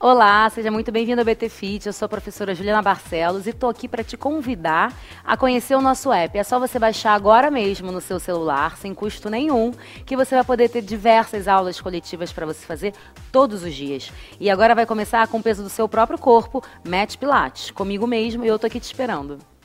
Olá, seja muito bem-vindo ao BT Fit. Eu sou a professora Juliana Barcelos e estou aqui para te convidar a conhecer o nosso app. É só você baixar agora mesmo no seu celular, sem custo nenhum, que você vai poder ter diversas aulas coletivas para você fazer todos os dias. E agora vai começar com o peso do seu próprio corpo, Match Pilates, comigo mesmo e eu estou aqui te esperando.